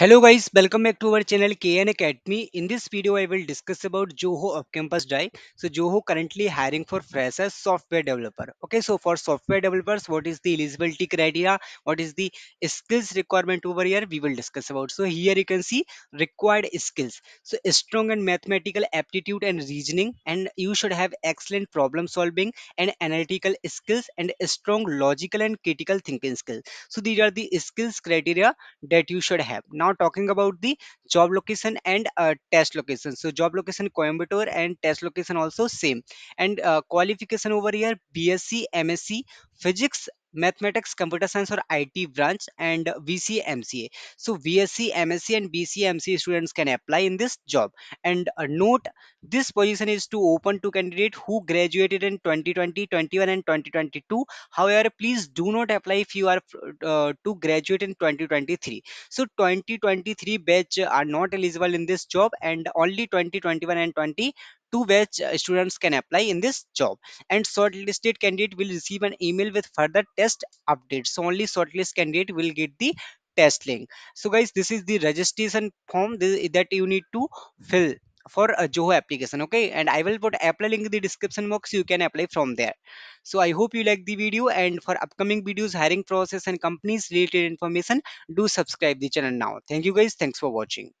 Hello guys, welcome back to our channel KN Academy. In this video, I will discuss about Joho of Campus Drive. So Joho currently hiring for freshers software developer. Okay, so for software developers, what is the eligibility criteria? What is the skills requirement over here? We will discuss about. So here you can see required skills. So strong and mathematical aptitude and reasoning, and you should have excellent problem solving and analytical skills and strong logical and critical thinking skills. So these are the skills criteria that you should have. Now now talking about the job location and uh, test location so job location coimbatore and test location also same and uh, qualification over here bsc msc physics mathematics computer science or it branch and vcmca so vsc msc and BCMC students can apply in this job and a uh, note this position is to open to candidate who graduated in 2020 21 and 2022 however please do not apply if you are uh, to graduate in 2023 so 2023 batch are not eligible in this job and only 2021 and 20 to which uh, students can apply in this job and shortlisted candidate will receive an email with further test updates so only shortlisted candidate will get the test link so guys this is the registration form that you need to fill for a Joho application okay and I will put apply link in the description box you can apply from there so I hope you like the video and for upcoming videos hiring process and companies related information do subscribe the channel now thank you guys thanks for watching